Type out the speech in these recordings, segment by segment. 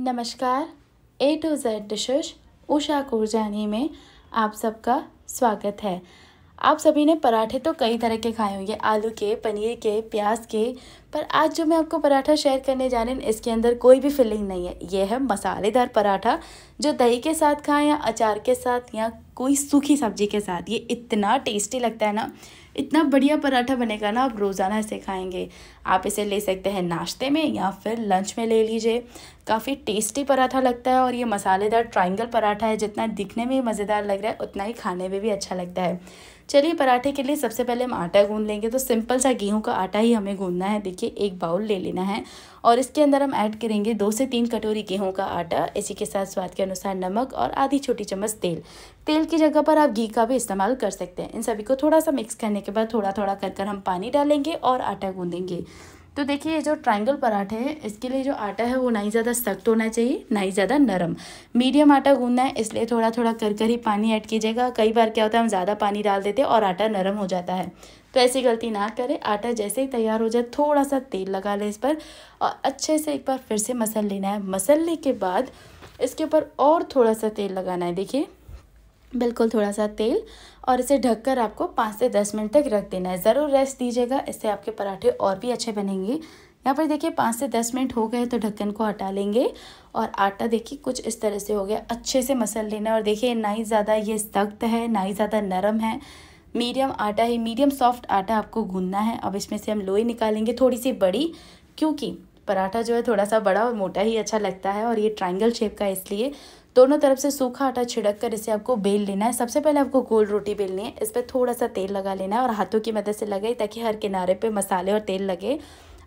नमस्कार A to Z dishes Usha Kurjani में आप सबका स्वागत है आप सभी ने पराठे तो कई तरह के खाए होंगे आलू के पनीर के प्याज के पर आज जो मैं आपको पराठा शेयर करने जा रही हूँ इसके अंदर कोई भी फिलिंग नहीं है ये है मसालेदार पराठा जो दही के साथ खाएं या अचार के साथ या कोई सूखी सब्जी के साथ ये इतना टेस्टी लगता है ना इतना बढ़िया पराठा बनेगा ना आप रोज़ाना इसे खाएंगे आप इसे ले सकते हैं नाश्ते में या फिर लंच में ले लीजिए काफ़ी टेस्टी पराठा लगता है और ये मसालेदार ट्राइंगल पराठा है जितना दिखने में मज़ेदार लग रहा है उतना ही खाने में भी अच्छा लगता है चलिए पराठे के लिए सबसे पहले हम आटा गूंद लेंगे तो सिंपल सा गेहूं का आटा ही हमें गूंदना है देखिए एक बाउल ले लेना है और इसके अंदर हम ऐड करेंगे दो से तीन कटोरी गेहूं का आटा इसी के साथ स्वाद के अनुसार नमक और आधी छोटी चम्मच तेल तेल ऑयल की जगह पर आप घी का भी इस्तेमाल कर सकते हैं इन सभी को थोड़ा सा मिक्स करने के बाद थोड़ा थोड़ा कर कर हम पानी डालेंगे और आटा गूंदेंगे तो देखिए ये जो ट्रायंगल पराठे हैं इसके लिए जो आटा है वो ना ही ज़्यादा सख्त होना चाहिए ना ही ज़्यादा नरम मीडियम आटा गूंदना है इसलिए थोड़ा थोड़ा कर कर ही पानी ऐड कीजिएगा कई बार क्या होता है हम ज़्यादा पानी डाल देते हैं और आटा नरम हो जाता है तो ऐसी गलती ना करें आटा जैसे ही तैयार हो जाए थोड़ा सा तेल लगा लें इस पर और अच्छे से एक बार फिर से मसल लेना है मसलने के बाद इसके ऊपर और थोड़ा सा तेल लगाना है देखिए बिल्कुल थोड़ा सा तेल और इसे ढककर आपको पाँच से दस मिनट तक रख देना है ज़रूर रेस्ट दीजिएगा इससे आपके पराठे और भी अच्छे बनेंगे यहाँ पर देखिए पाँच से दस मिनट हो गए तो ढक्कन को हटा लेंगे और आटा देखिए कुछ इस तरह से हो गया अच्छे से मसल लेना और देखिए ना ही ज़्यादा ये सख्त है ना ही ज़्यादा नरम है मीडियम आटा है मीडियम सॉफ्ट आटा आपको गूंदना है अब इसमें से हम लोई निकालेंगे थोड़ी सी बड़ी क्योंकि पराठा जो है थोड़ा सा बड़ा और मोटा ही अच्छा लगता है और ये ट्राइंगल शेप का इसलिए दोनों तरफ से सूखा आटा छिड़क कर इसे आपको बेल लेना है सबसे पहले आपको गोल रोटी बेलनी है इस पर थोड़ा सा तेल लगा लेना है और हाथों की मदद से लगाई ताकि हर किनारे पे मसाले और तेल लगे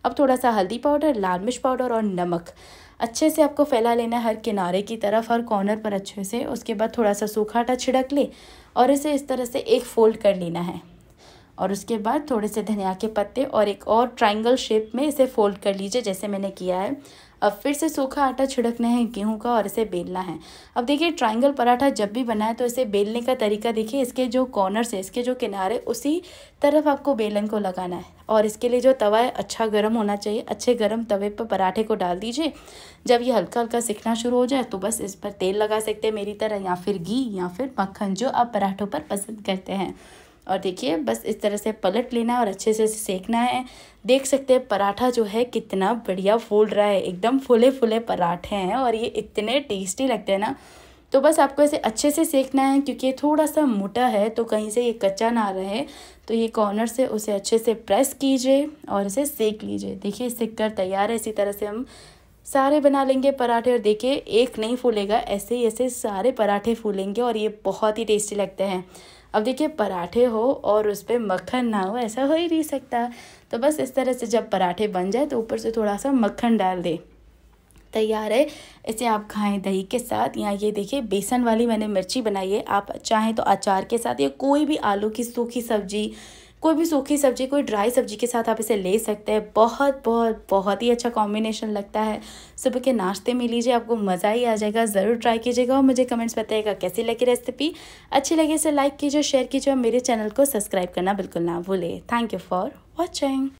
अब थोड़ा सा हल्दी पाउडर लाल मिर्च पाउडर और नमक अच्छे से आपको फैला लेना है हर किनारे की तरफ हर कॉर्नर पर अच्छे से उसके बाद थोड़ा सा सूखा आटा छिड़क ले और इसे इस तरह से एक फोल्ड कर लेना है और उसके बाद थोड़े से धनिया के पत्ते और एक और ट्राइंगल शेप में इसे फोल्ड कर लीजिए जैसे मैंने किया है अब फिर से सूखा आटा छिड़कना है गेहूं का और इसे बेलना है अब देखिए ट्राइंगल पराठा जब भी बनाए तो इसे बेलने का तरीका देखिए इसके जो कॉर्नर्स है इसके जो किनारे उसी तरफ आपको बेलन को लगाना है और इसके लिए जो तवा है अच्छा गर्म होना चाहिए अच्छे गर्म तवे पर पराठे को डाल दीजिए जब ये हल्का हल्का सिकना शुरू हो जाए तो बस इस पर तेल लगा सकते हैं मेरी तरह या फिर घी या फिर मक्खन जो आप पराठों पर पसंद करते हैं और देखिए बस इस तरह से पलट लेना और अच्छे से सेकना है देख सकते हैं पराठा जो है कितना बढ़िया फूल रहा है एकदम फूले फूले पराठे हैं और ये इतने टेस्टी लगते हैं ना तो बस आपको इसे अच्छे से सेकना है क्योंकि थोड़ा सा मोटा है तो कहीं से ये कच्चा ना रहे तो ये कॉर्नर से उसे अच्छे से प्रेस कीजिए और इसे सेक लीजिए देखिए सेक कर तैयार है इसी तरह से हम सारे बना लेंगे पराठे और देखिए एक नहीं फूलेगा ऐसे ही ऐसे सारे पराठे फूलेंगे और ये बहुत ही टेस्टी लगते हैं अब देखिए पराठे हो और उस पर मक्खन ना हो ऐसा हो ही नहीं सकता तो बस इस तरह से जब पराठे बन जाए तो ऊपर से थोड़ा सा मक्खन डाल दें तैयार है इसे आप खाएं दही के साथ या ये देखिए बेसन वाली मैंने मिर्ची बनाई है आप चाहें तो अचार के साथ या कोई भी आलू की सूखी सब्जी कोई भी सूखी सब्जी कोई ड्राई सब्जी के साथ आप इसे ले सकते हैं बहुत बहुत बहुत ही अच्छा कॉम्बिनेशन लगता है सुबह के नाश्ते में लीजिए आपको मज़ा ही आ जाएगा ज़रूर ट्राई कीजिएगा और मुझे कमेंट्स बताइएगा कैसी लगी रेसिपी अच्छी लगी इसे लाइक कीजिए शेयर कीजिए और मेरे चैनल को सब्सक्राइब करना बिल्कुल ना भूलें थैंक यू फॉर वॉचिंग